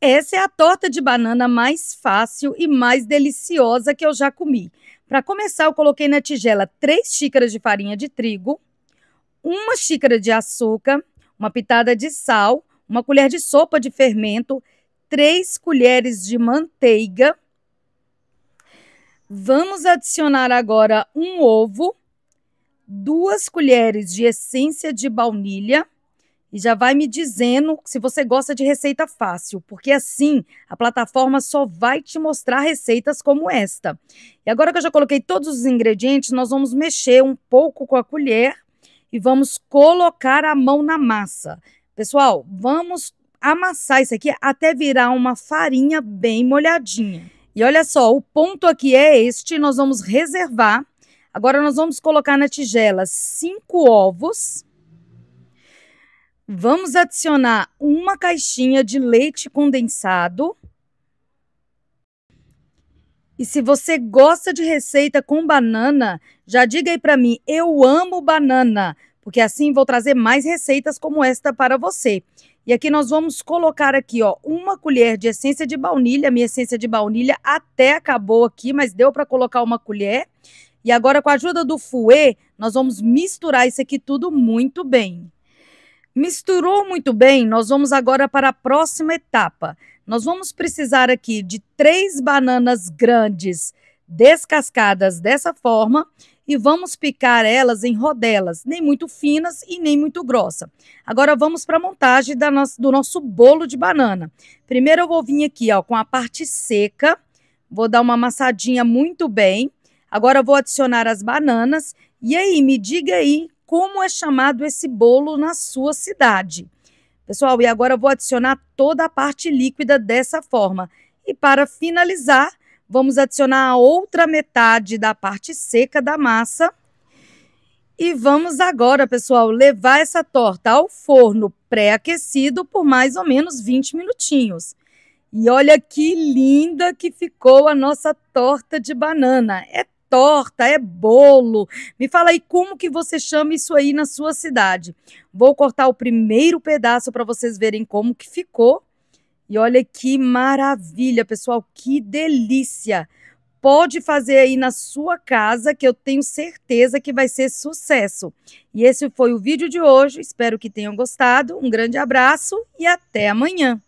Essa é a torta de banana mais fácil e mais deliciosa que eu já comi. Para começar, eu coloquei na tigela 3 xícaras de farinha de trigo, uma xícara de açúcar, uma pitada de sal, uma colher de sopa de fermento, 3 colheres de manteiga. Vamos adicionar agora um ovo, duas colheres de essência de baunilha e já vai me dizendo se você gosta de receita fácil, porque assim a plataforma só vai te mostrar receitas como esta. E agora que eu já coloquei todos os ingredientes, nós vamos mexer um pouco com a colher e vamos colocar a mão na massa. Pessoal, vamos amassar isso aqui até virar uma farinha bem molhadinha. E olha só, o ponto aqui é este, nós vamos reservar. Agora nós vamos colocar na tigela cinco ovos Vamos adicionar uma caixinha de leite condensado. E se você gosta de receita com banana, já diga aí para mim, eu amo banana, porque assim vou trazer mais receitas como esta para você. E aqui nós vamos colocar aqui, ó, uma colher de essência de baunilha, minha essência de baunilha até acabou aqui, mas deu para colocar uma colher. E agora com a ajuda do fouet, nós vamos misturar isso aqui tudo muito bem. Misturou muito bem, nós vamos agora para a próxima etapa. Nós vamos precisar aqui de três bananas grandes descascadas dessa forma e vamos picar elas em rodelas, nem muito finas e nem muito grossa. Agora vamos para a montagem da nossa, do nosso bolo de banana. Primeiro eu vou vir aqui ó, com a parte seca, vou dar uma amassadinha muito bem. Agora eu vou adicionar as bananas e aí me diga aí como é chamado esse bolo na sua cidade. Pessoal, e agora eu vou adicionar toda a parte líquida dessa forma. E para finalizar, vamos adicionar a outra metade da parte seca da massa. E vamos agora, pessoal, levar essa torta ao forno pré-aquecido por mais ou menos 20 minutinhos. E olha que linda que ficou a nossa torta de banana. É torta, é bolo. Me fala aí como que você chama isso aí na sua cidade. Vou cortar o primeiro pedaço para vocês verem como que ficou. E olha que maravilha, pessoal, que delícia. Pode fazer aí na sua casa, que eu tenho certeza que vai ser sucesso. E esse foi o vídeo de hoje. Espero que tenham gostado. Um grande abraço e até amanhã.